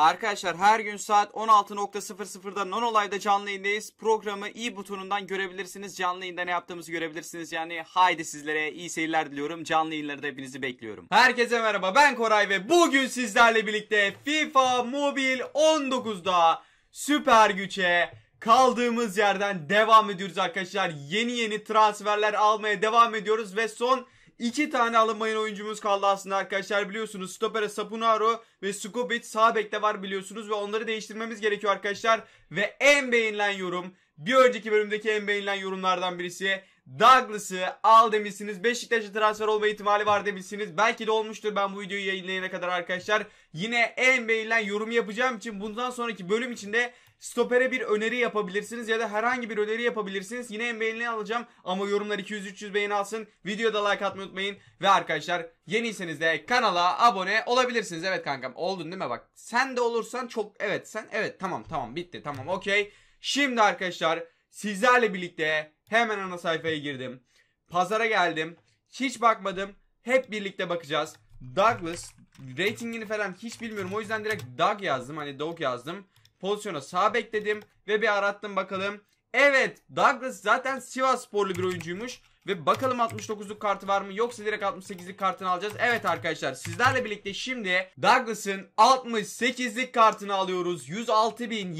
Arkadaşlar her gün saat 16.00'da non olayda canlı yayındayız. Programı i butonundan görebilirsiniz. Canlı yayında ne yaptığımızı görebilirsiniz. Yani haydi sizlere iyi seyirler diliyorum. Canlı yayınlarda hepinizi bekliyorum. Herkese merhaba ben Koray ve bugün sizlerle birlikte FIFA Mobile 19'da süper güçe kaldığımız yerden devam ediyoruz arkadaşlar. Yeni yeni transferler almaya devam ediyoruz ve son İki tane alınmayan oyuncumuz kaldı aslında arkadaşlar biliyorsunuz. Stopper'e Sapunaro ve Skubic sağ bekte var biliyorsunuz ve onları değiştirmemiz gerekiyor arkadaşlar. Ve en beğenilen yorum bir önceki bölümdeki en beğenilen yorumlardan birisi Douglas'ı al demişsiniz. Beşiktaş'a transfer olma ihtimali var demişsiniz. Belki de olmuştur ben bu videoyu yayınlayana kadar arkadaşlar. Yine en beğenilen yorumu yapacağım için bundan sonraki bölüm içinde Stopere bir öneri yapabilirsiniz ya da herhangi bir öneri yapabilirsiniz. Yine en beğeni alacağım ama yorumlar 200-300 beğeni alsın. Videoda like atmayı unutmayın. Ve arkadaşlar yeniyseniz de kanala abone olabilirsiniz. Evet kankam oldun değil mi bak. Sen de olursan çok evet sen evet tamam tamam bitti tamam okey. Şimdi arkadaşlar sizlerle birlikte hemen ana sayfaya girdim. Pazara geldim. Hiç bakmadım. Hep birlikte bakacağız. Douglas ratingini falan hiç bilmiyorum. O yüzden direkt Doug yazdım. Hani Doug yazdım pozisyona sağ dedim ve bir arattım bakalım. Evet Douglas zaten Sivas sporlu bir oyuncuymuş. Ve bakalım 69'luk kartı var mı yoksa direkt 68'lik kartını alacağız. Evet arkadaşlar sizlerle birlikte şimdi Douglas'ın 68'lik kartını alıyoruz. 106 bin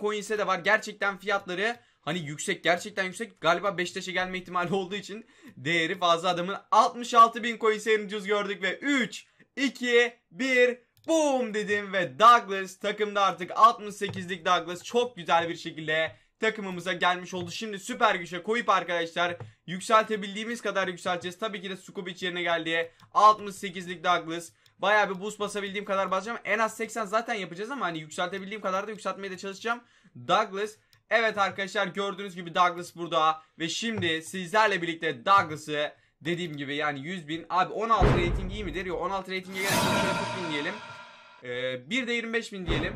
coin ise de var. Gerçekten fiyatları hani yüksek gerçekten yüksek. Galiba Beşiktaş'a gelme ihtimali olduğu için değeri fazla adamın 66 bin coin seyircisi gördük ve 3, 2, 1 boom dedim ve Douglas takımda artık 68'lik Douglas çok güzel bir şekilde takımımıza gelmiş oldu. Şimdi süper güçe koyup arkadaşlar yükseltebildiğimiz kadar yükselteceğiz. Tabii ki de Skubic yerine geldi. 68'lik Douglas. Baya bir boost basabildiğim kadar basacağım. En az 80 zaten yapacağız ama hani yükseltebildiğim kadar da yükseltmeye de çalışacağım. Douglas. Evet arkadaşlar gördüğünüz gibi Douglas burada. Ve şimdi sizlerle birlikte Douglas'ı dediğim gibi yani 100 bin. Abi 16 rating iyi midir? Yok 16 ratinge gerek yok. Şöyle bin diyelim. Ee, 1 de 25 bin diyelim.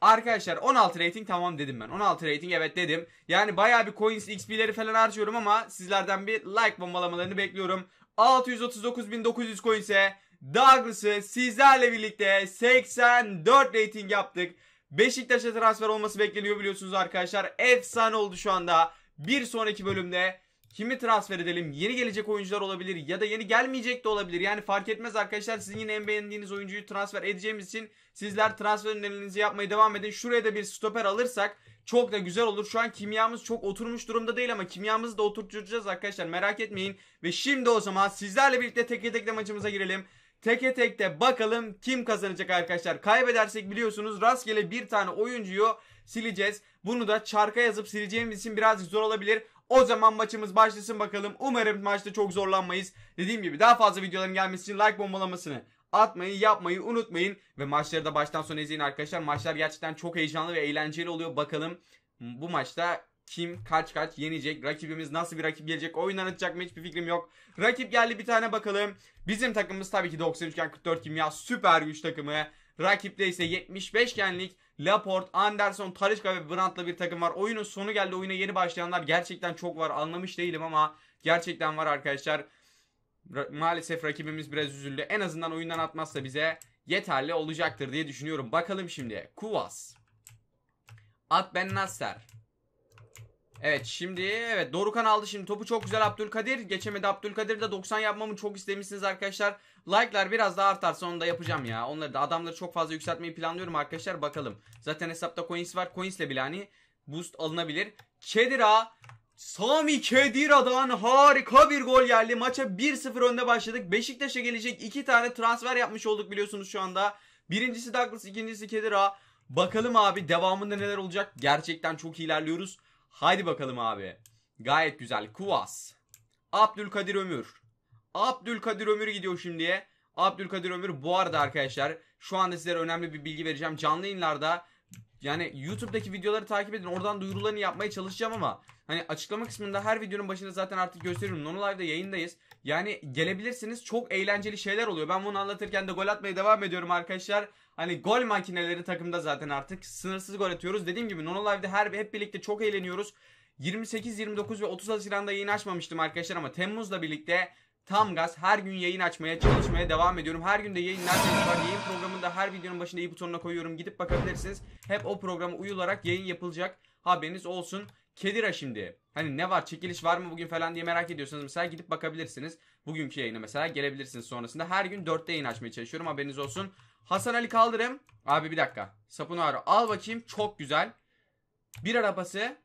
Arkadaşlar 16 rating tamam dedim ben. 16 rating evet dedim. Yani bayağı bir coins XP'leri falan harcıyorum ama sizlerden bir like bombalamalarını bekliyorum. 639.900 coins'e Douglas'ı sizlerle birlikte 84 rating yaptık. Beşiktaş'a transfer olması bekleniyor biliyorsunuz arkadaşlar. Efsane oldu şu anda. Bir sonraki bölümde Kimi transfer edelim? Yeni gelecek oyuncular olabilir ya da yeni gelmeyecek de olabilir. Yani fark etmez arkadaşlar. Sizin yine en beğendiğiniz oyuncuyu transfer edeceğimiz için sizler transfer önerilerinizi yapmaya devam edin. Şuraya da bir stoper alırsak çok da güzel olur. Şu an kimyamız çok oturmuş durumda değil ama kimyamızı da oturtacağız arkadaşlar. Merak etmeyin. Ve şimdi o zaman sizlerle birlikte teke tek maçımıza girelim. Teke tekte bakalım kim kazanacak arkadaşlar. Kaybedersek biliyorsunuz rastgele bir tane oyuncuyu sileceğiz. Bunu da çarka yazıp sileceğimiz için birazcık zor olabilir. O zaman maçımız başlasın bakalım. Umarım maçta çok zorlanmayız. Dediğim gibi daha fazla videoların gelmesi için like bombalamasını atmayı, yapmayı unutmayın. Ve maçları da baştan sona izleyin arkadaşlar. Maçlar gerçekten çok heyecanlı ve eğlenceli oluyor. Bakalım bu maçta kim kaç kaç yenecek? Rakibimiz nasıl bir rakip gelecek? Oyun anlatacak mı? Hiçbir fikrim yok. Rakip geldi bir tane bakalım. Bizim takımımız tabii ki 93 44 kimya süper güç takımı. Rakipte ise 75 genlik Laporte, Anderson, Talisca ve Brandt'la bir takım var. Oyunun sonu geldi. Oyuna yeni başlayanlar gerçekten çok var. Anlamış değilim ama gerçekten var arkadaşlar. Maalesef rakibimiz biraz üzüldü. En azından oyundan atmazsa bize yeterli olacaktır diye düşünüyorum. Bakalım şimdi. Kuvas. At Ben Nasser. Evet şimdi evet Dorukan aldı şimdi topu çok güzel Abdülkadir. Geçemedi Abdülkadir de 90 yapmamı çok istemişsiniz arkadaşlar. Like'lar biraz daha artarsa onu da yapacağım ya. Onları da adamları çok fazla yükseltmeyi planlıyorum arkadaşlar bakalım. Zaten hesapta coins var. Coins'le bile hani boost alınabilir. Kedira Sami Kedira'dan harika bir gol geldi. Maça 1-0 önde başladık. Beşiktaş'a gelecek iki tane transfer yapmış olduk biliyorsunuz şu anda. Birincisi Douglas, ikincisi Kedira. Bakalım abi devamında neler olacak. Gerçekten çok ilerliyoruz. Haydi bakalım abi. Gayet güzel. Kuvas. Abdülkadir Ömür. Abdülkadir Ömür gidiyor şimdiye. Abdülkadir Ömür bu arada arkadaşlar şu anda sizlere önemli bir bilgi vereceğim. Canlı yayınlarda yani YouTube'daki videoları takip edin. Oradan duyurularını yapmaya çalışacağım ama hani açıklama kısmında her videonun başında zaten artık gösteriyorum. Nono Live'da yayındayız. Yani gelebilirsiniz. Çok eğlenceli şeyler oluyor. Ben bunu anlatırken de gol atmaya devam ediyorum arkadaşlar. Hani gol makineleri takımda zaten artık. Sınırsız gol atıyoruz. Dediğim gibi Nono Live'da her, hep birlikte çok eğleniyoruz. 28, 29 ve 30 Haziran'da yayın açmamıştım arkadaşlar ama Temmuz'la birlikte tam gaz her gün yayın açmaya çalışmaya devam ediyorum. Her gün de yayınlar var. Yayın programında her videonun başında iyi butonuna koyuyorum. Gidip bakabilirsiniz. Hep o programa uyularak yayın yapılacak. Haberiniz olsun. Kedira şimdi. Hani ne var çekiliş var mı bugün falan diye merak ediyorsanız mesela gidip bakabilirsiniz. Bugünkü yayına mesela gelebilirsiniz sonrasında. Her gün 4'te yayın açmaya çalışıyorum haberiniz olsun. Hasan Ali Kaldırım. Abi bir dakika. Sapun Ağrı al bakayım çok güzel. Bir arabası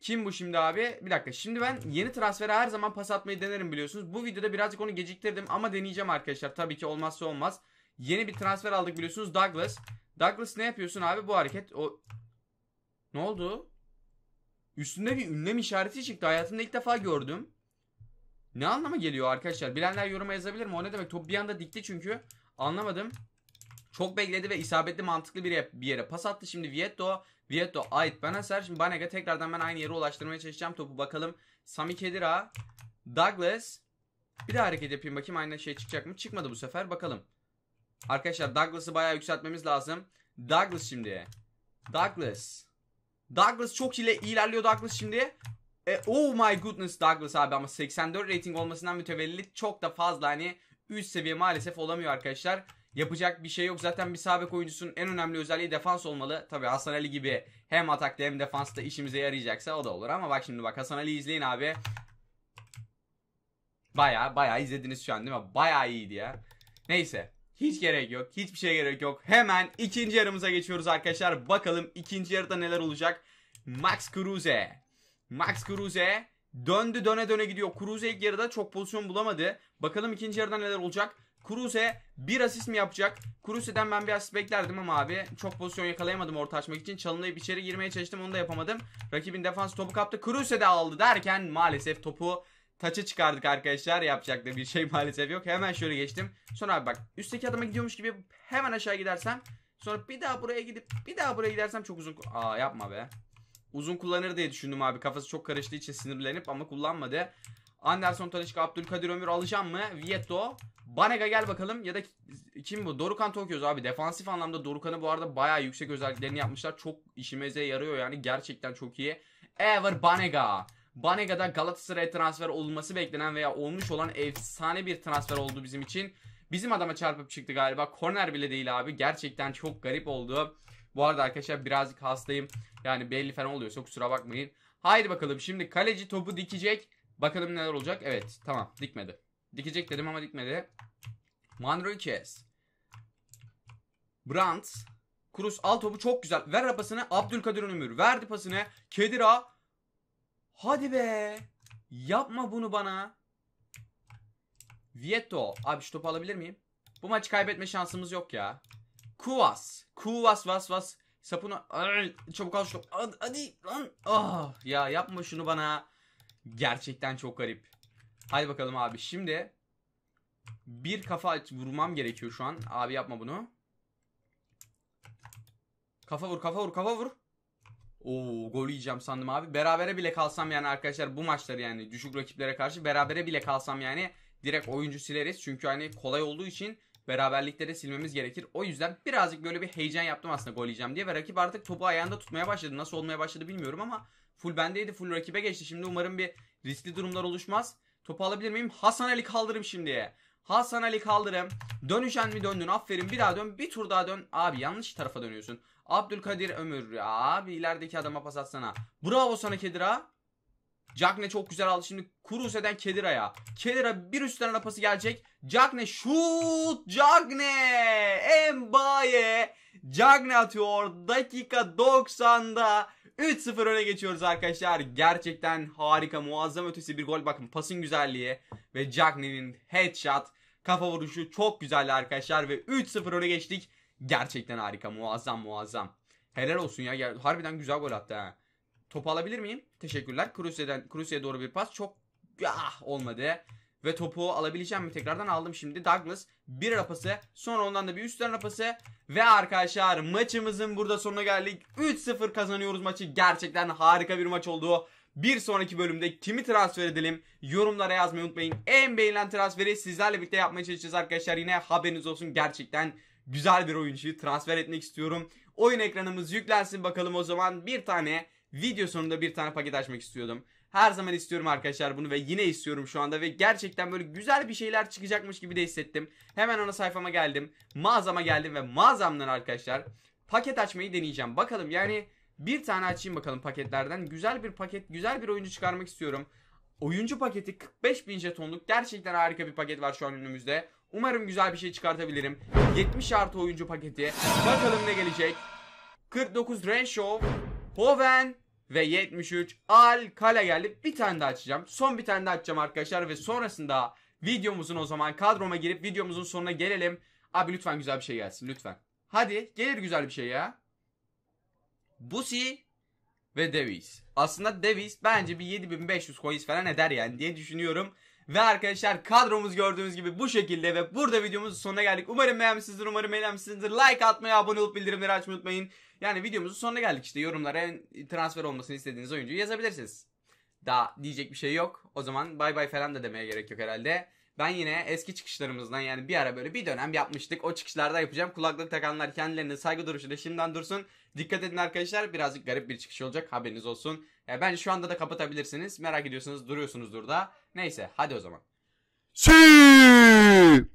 kim bu şimdi abi? Bir dakika. Şimdi ben yeni transfere her zaman pas atmayı denerim biliyorsunuz. Bu videoda birazcık onu geciktirdim ama deneyeceğim arkadaşlar. Tabii ki olmazsa olmaz. Yeni bir transfer aldık biliyorsunuz Douglas. Douglas ne yapıyorsun abi bu hareket? O Ne oldu? Üstünde bir ünlem işareti çıktı. Hayatımda ilk defa gördüm. Ne anlama geliyor arkadaşlar? Bilenler yoruma yazabilir mi? O ne demek? Top bir anda dikti çünkü. Anlamadım. Çok bekledi ve isabetli mantıklı bir yere, bir yere pas attı. Şimdi Vietto, Vietto ait bana ser. Şimdi Banega tekrardan ben aynı yere ulaştırmaya çalışacağım topu. Bakalım Sami Kedira, Douglas. Bir de hareket yapayım bakayım aynı şey çıkacak mı? Çıkmadı bu sefer bakalım. Arkadaşlar Douglas'ı bayağı yükseltmemiz lazım. Douglas şimdi. Douglas. Douglas çok ile ilerliyor Douglas şimdi. E, oh my goodness Douglas abi ama 84 rating olmasından mütevellit çok da fazla hani üst seviye maalesef olamıyor arkadaşlar. Yapacak bir şey yok. Zaten bir sabek oyuncusunun en önemli özelliği defans olmalı. Tabi Hasan Ali gibi hem atakta hem defansta işimize yarayacaksa o da olur. Ama bak şimdi bak Hasan Ali izleyin abi. Baya baya izlediniz şu an değil mi? Baya iyiydi ya. Neyse. Hiç gerek yok. Hiçbir şey gerek yok. Hemen ikinci yarımıza geçiyoruz arkadaşlar. Bakalım ikinci yarıda neler olacak. Max Kruse. Max Kruse döndü döne döne gidiyor. Kruse ilk yarıda çok pozisyon bulamadı. Bakalım ikinci yarıda neler olacak. Kruse bir asist mi yapacak? Kruse'den ben bir asist beklerdim ama abi çok pozisyon yakalayamadım orta açmak için. Çalımlayıp içeri girmeye çalıştım onu da yapamadım. Rakibin defans topu kaptı. Kruse de aldı derken maalesef topu taça çıkardık arkadaşlar. Yapacak da bir şey maalesef yok. Hemen şöyle geçtim. Sonra abi bak üstteki adama gidiyormuş gibi hemen aşağı gidersem. Sonra bir daha buraya gidip bir daha buraya gidersem çok uzun... Aa yapma be. Uzun kullanır diye düşündüm abi. Kafası çok karıştığı için sinirlenip ama kullanmadı. Anderson Talişka, Abdülkadir Ömür alacağım mı? Vieto. Banega gel bakalım ya da kim bu? Dorukan Tokyoz abi. Defansif anlamda Dorukan'ı bu arada bayağı yüksek özelliklerini yapmışlar. Çok işimize yarıyor yani gerçekten çok iyi. Ever Banega. Banega'da Galatasaray transfer olması beklenen veya olmuş olan efsane bir transfer oldu bizim için. Bizim adama çarpıp çıktı galiba. Korner bile değil abi. Gerçekten çok garip oldu. Bu arada arkadaşlar birazcık hastayım. Yani belli falan oluyorsa kusura bakmayın. Haydi bakalım şimdi kaleci topu dikecek. Bakalım neler olacak. Evet tamam dikmedi. Dikecek dedim ama dikmedi. Monroe Kes, Brandt. Kurus al topu çok güzel. Ver pasını Abdülkadir Ömür. Verdi pasını. Kedira. Hadi be. Yapma bunu bana. Vieto. Abi şu topu alabilir miyim? Bu maçı kaybetme şansımız yok ya. Kuvas. Kuvas vas vas. Sapunu. Ay, çabuk al şu topu. Hadi lan. Oh, ya yapma şunu bana. Gerçekten çok garip. Hadi bakalım abi. Şimdi bir kafa vurmam gerekiyor şu an. Abi yapma bunu. Kafa vur kafa vur kafa vur. Oo gol yiyeceğim sandım abi. Berabere bile kalsam yani arkadaşlar bu maçları yani düşük rakiplere karşı berabere bile kalsam yani direkt oyuncu sileriz. Çünkü hani kolay olduğu için beraberlikte de silmemiz gerekir. O yüzden birazcık böyle bir heyecan yaptım aslında gol yiyeceğim diye ve rakip artık topu ayağında tutmaya başladı. Nasıl olmaya başladı bilmiyorum ama Full bendeydi full rakibe geçti. Şimdi umarım bir riskli durumlar oluşmaz. Topu alabilir miyim? Hasan Ali kaldırım şimdiye. Hasan Ali kaldırım. Dönüşen mi döndün? Aferin bir daha dön. Bir tur daha dön. Abi yanlış tarafa dönüyorsun. Abdülkadir Ömür. Abi ilerideki adama pas atsana. Bravo sana Kedira. Cagne çok güzel aldı. Şimdi Kuruse'den Kedira'ya. Kedira bir üstten ana pası gelecek. Cagne şut. Cagne. Embaye. Cagne atıyor. Dakika 90'da 3-0 öne geçiyoruz arkadaşlar. Gerçekten harika, muazzam ötesi bir gol. Bakın pasın güzelliği ve Cagney'in headshot kafa vuruşu çok güzeldi arkadaşlar. Ve 3-0 öne geçtik. Gerçekten harika, muazzam muazzam. Helal olsun ya. Harbiden güzel gol attı ha. Topu alabilir miyim? Teşekkürler. Kruse'den Kruse'ye doğru bir pas. Çok ah, olmadı. Ve topu alabileceğim mi? Tekrardan aldım şimdi. Douglas bir rapası. Sonra ondan da bir üstten rapası. Ve arkadaşlar maçımızın burada sonuna geldik. 3-0 kazanıyoruz maçı. Gerçekten harika bir maç oldu. Bir sonraki bölümde kimi transfer edelim yorumlara yazmayı unutmayın. En beğenilen transferi sizlerle birlikte yapmaya çalışacağız arkadaşlar. Yine haberiniz olsun gerçekten güzel bir oyuncuyu transfer etmek istiyorum. Oyun ekranımız yüklensin bakalım o zaman bir tane video sonunda bir tane paket açmak istiyordum. Her zaman istiyorum arkadaşlar bunu ve yine istiyorum şu anda ve gerçekten böyle güzel bir şeyler çıkacakmış gibi de hissettim. Hemen ana sayfama geldim. Mağazama geldim ve mağazamdan arkadaşlar paket açmayı deneyeceğim. Bakalım yani bir tane açayım bakalım paketlerden. Güzel bir paket, güzel bir oyuncu çıkarmak istiyorum. Oyuncu paketi 45 bin jetonluk gerçekten harika bir paket var şu an önümüzde. Umarım güzel bir şey çıkartabilirim. 70 artı oyuncu paketi. Bakalım ne gelecek. 49 Renshaw, Hoven, ve 73 Alkala geldi. Bir tane daha açacağım. Son bir tane daha açacağım arkadaşlar ve sonrasında videomuzun o zaman kadroma girip videomuzun sonuna gelelim. Abi lütfen güzel bir şey gelsin lütfen. Hadi gelir güzel bir şey ya. Busi ve Davis Aslında Davis bence bir 7500 coins falan eder yani diye düşünüyorum. Ve arkadaşlar kadromuz gördüğünüz gibi bu şekilde ve burada videomuzun sonuna geldik. Umarım beğenmişsinizdir, umarım beğenmişsinizdir. Like atmayı, abone olup bildirimleri açmayı unutmayın. Yani videomuzun sonuna geldik işte yorumlara transfer olmasını istediğiniz oyuncuyu yazabilirsiniz. Daha diyecek bir şey yok. O zaman bay bay falan da demeye gerek yok herhalde. Ben yine eski çıkışlarımızdan yani bir ara böyle bir dönem yapmıştık. O çıkışlarda yapacağım. Kulaklık takanlar kendilerine saygı duruşuyla şimdiden dursun. Dikkat edin arkadaşlar. Birazcık garip bir çıkış olacak. Haberiniz olsun. E, bence şu anda da kapatabilirsiniz. Merak ediyorsunuz duruyorsunuzdur da. Neyse hadi o zaman. Süüüü.